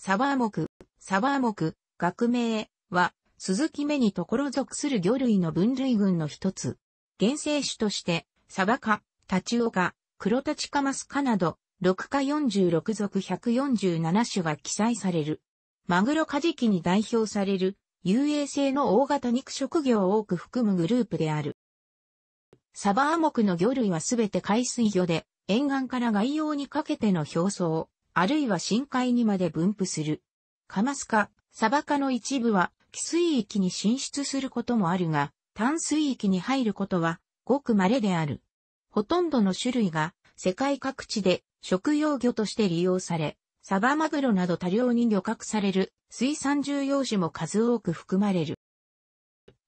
サバーモク、サバーモク、学名は、鈴木目にところ属する魚類の分類群の一つ。原生種として、サバ科、タチオカ、クロタチカマス科など、6か46属147種が記載される。マグロカジキに代表される、遊泳性の大型肉食魚を多く含むグループである。サバアクの魚類はすべて海水魚で、沿岸から外洋にかけての表層。あるいは深海にまで分布する。カマス科、サバ科の一部は、寄水域に進出することもあるが、淡水域に入ることは、ごく稀である。ほとんどの種類が、世界各地で食用魚として利用され、サバマグロなど多量に漁獲される水産重要種も数多く含まれる。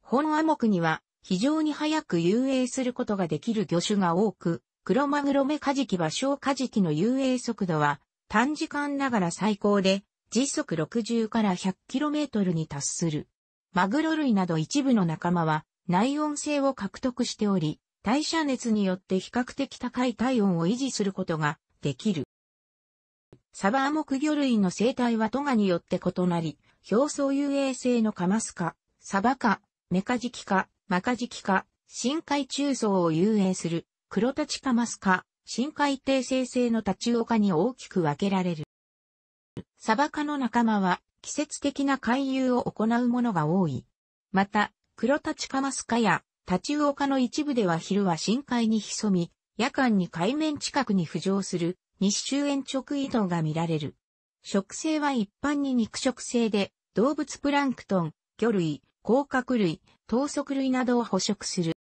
本アモには非常に早く遊泳することができる魚種が多く、クロマグロメカジキは小カジキの遊泳速度は短時間ながら最高で時速60から 100km に達する。マグロ類など一部の仲間は内温性を獲得しており、代謝熱によって比較的高い体温を維持することができる。サバアク魚類の生態はトガによって異なり、表層遊泳性のカマス科、サバ科、メカジキ科、マカジキ科、深海中層を遊泳する、黒タチカマス科、深海底生成のタチウオ科に大きく分けられる。サバ科の仲間は季節的な回遊を行うものが多い。また、黒タチカマス科やタチウオ科の一部では昼は深海に潜み、夜間に海面近くに浮上する日周延直移動が見られる。食性は一般に肉食性で、動物プランクトン、魚類、甲殻類、糖足類などを捕食する。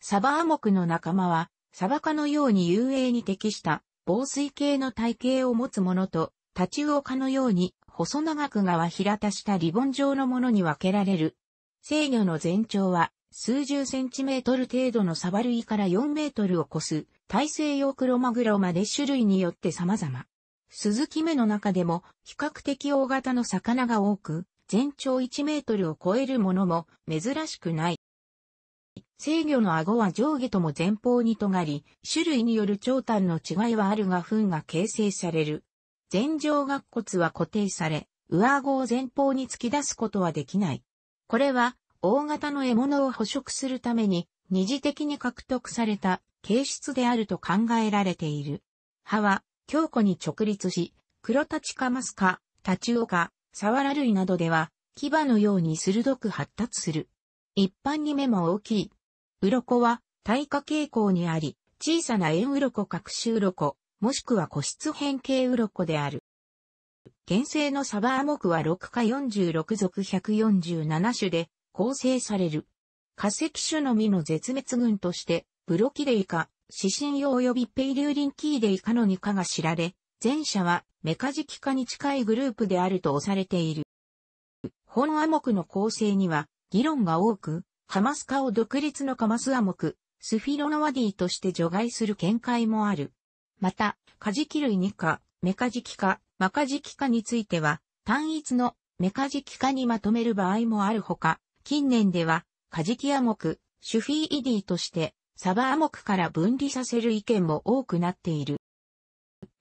サバアモクの仲間は砂漠のように遊泳に適した防水系の体型を持つものと、タチウオ科のように細長く側平たしたリボン状のものに分けられる。制御の全長は数十センチメートル程度のサバ類から4メートルを超す大西洋クロマグロまで種類によって様々。スズキ目の中でも比較的大型の魚が多く、全長1メートルを超えるものも珍しくない。制御の顎は上下とも前方に尖り、種類による長短の違いはあるが糞が形成される。前上顎骨は固定され、上顎を前方に突き出すことはできない。これは、大型の獲物を捕食するために、二次的に獲得された形質であると考えられている。歯は、強固に直立し、黒タチカマスカ、タチオカ、サワラ類などでは、牙のように鋭く発達する。一般に目も大きい。鱗は耐火傾向にあり、小さな円鱗各種鱗、もしくは個室変形鱗である。原生のサバアモクは6か46属147種で構成される。化石種のみの絶滅群として、ブロキデイ科、死針用及びペイリューリンキーデイカの2科が知られ、前者はメカジキ科に近いグループであるとされている。本モクの構成には議論が多く、ハマス化を独立のカマスアモク、スフィロノワディとして除外する見解もある。また、カジキ類にか、メカジキか、マカジキかについては、単一のメカジキかにまとめる場合もあるほか、近年では、カジキアモク、シュフィーイディとして、サバアモクから分離させる意見も多くなっている。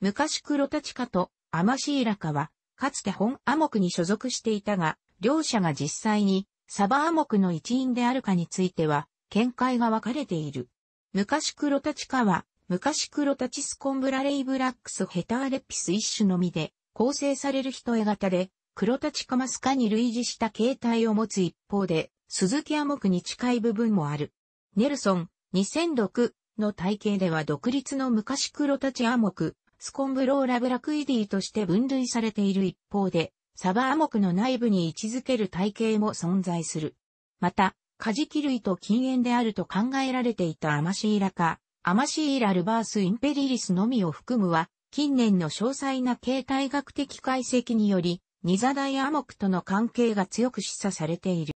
昔クロタチカとアマシイラカは、かつて本アモクに所属していたが、両者が実際にサバー目の一員であるかについては、見解が分かれている。昔黒立科は、昔黒立スコンブラレイブラックスヘターレピス一種のみで、構成される人絵型で、黒立カマスカに類似した形態を持つ一方で、鈴木亜目に近い部分もある。ネルソン、2006の体系では独立の昔黒立亜目、スコンブローラブラクイディとして分類されている一方で、サバアモクの内部に位置づける体系も存在する。また、カジキ類と禁煙であると考えられていたアマシイラカ、アマシイラルバースインペリリスのみを含むは、近年の詳細な形態学的解析により、ニザダイアモクとの関係が強く示唆されている。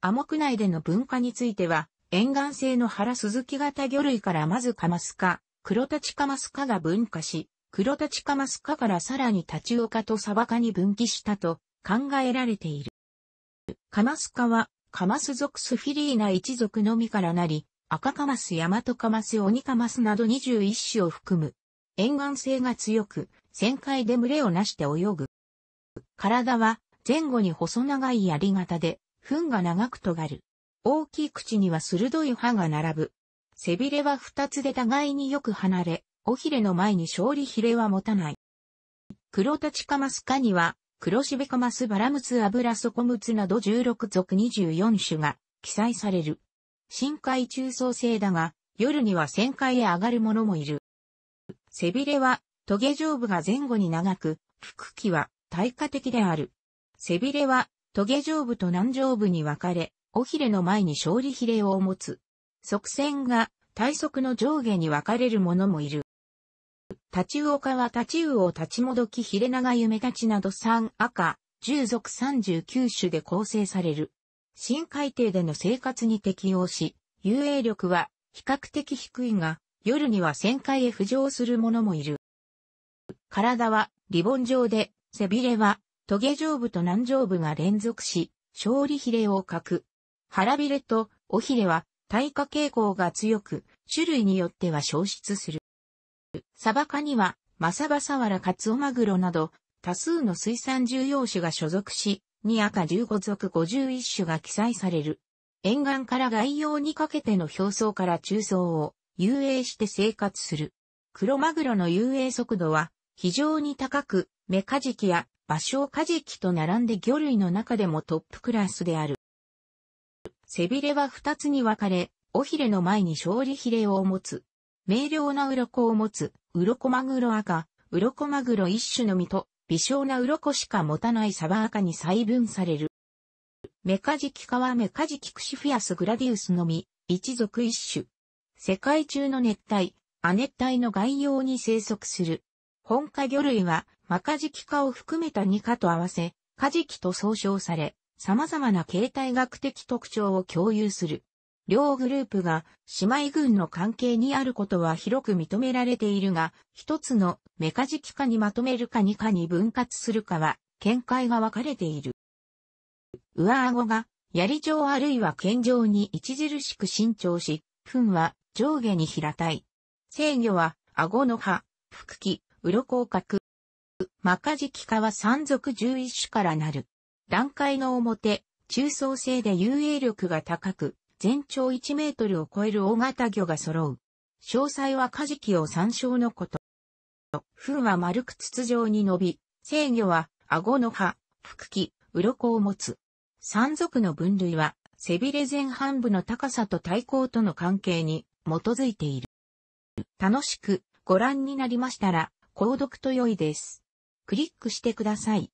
アモク内での文化については、沿岸性の原鈴木型魚類からまずカマスカ、黒立チカマスカが分化し、黒立ちカマスカからさらにタチウオとサバカに分岐したと考えられている。カマスカは、カマス属スフィリーナ一族のみからなり、赤カマス、ヤマトカマス、オニカマスなど21種を含む。沿岸性が強く、旋回で群れをなして泳ぐ。体は前後に細長い槍型で、糞が長く尖る。大きい口には鋭い歯が並ぶ。背びれは二つで互いによく離れ、尾ひれの前に勝利ひれは持たない。黒立ちカマスカには、黒しべカマスバラムツアブラソコムツなど16属24種が記載される。深海中層性だが、夜には旋回へ上がるものもいる。背びれは、トゲ上部が前後に長く、腹器は対価的である。背びれは、トゲ上部と南上部に分かれ、尾ひれの前に勝利ひれを持つ。側線が、体側の上下に分かれるものもいる。立ちカは立ち魚を立ちもどきヒレ長夢立ちなど3赤、10属39種で構成される。深海底での生活に適応し、遊泳力は比較的低いが、夜には旋回へ浮上する者もいる。体はリボン状で、背びれはトゲ上部と南上部が連続し、勝利ヒレを欠く。腹びれと尾ひれは耐火傾向が強く、種類によっては消失する。サバカには、マサバサワラカツオマグロなど、多数の水産重要種が所属し、2赤15属51種が記載される。沿岸から外洋にかけての表層から中層を遊泳して生活する。クロマグロの遊泳速度は非常に高く、メカジキやバショウカジキと並んで魚類の中でもトップクラスである。背びれは2つに分かれ、尾ひれの前に勝利ひれを持つ。明瞭な鱗を持つ、鱗マグロ赤、鱗マグロ一種の実と、微小な鱗しか持たないサバ赤に細分される。メカジキカはメカジキクシフィアスグラディウスのみ、一族一種。世界中の熱帯、亜熱帯の概要に生息する。本科魚類は、マカジキ科を含めた2科と合わせ、カジキと総称され、様々な形態学的特徴を共有する。両グループが姉妹軍の関係にあることは広く認められているが、一つのメカジキ化にまとめるかにかに分割するかは、見解が分かれている。上顎が、槍状あるいは剣状に著しく伸長し、糞は上下に平たい。制御は、顎の歯、腹器、鱗をマカジキ化は山賊11種からなる。段階の表、中層性で遊泳力が高く、全長1メートルを超える大型魚が揃う。詳細はカジキを参照のこと。糞は丸く筒状に伸び、制御は顎の歯、腹器、鱗を持つ。山賊の分類は、背びれ前半部の高さと対抗との関係に基づいている。楽しくご覧になりましたら、購読と良いです。クリックしてください。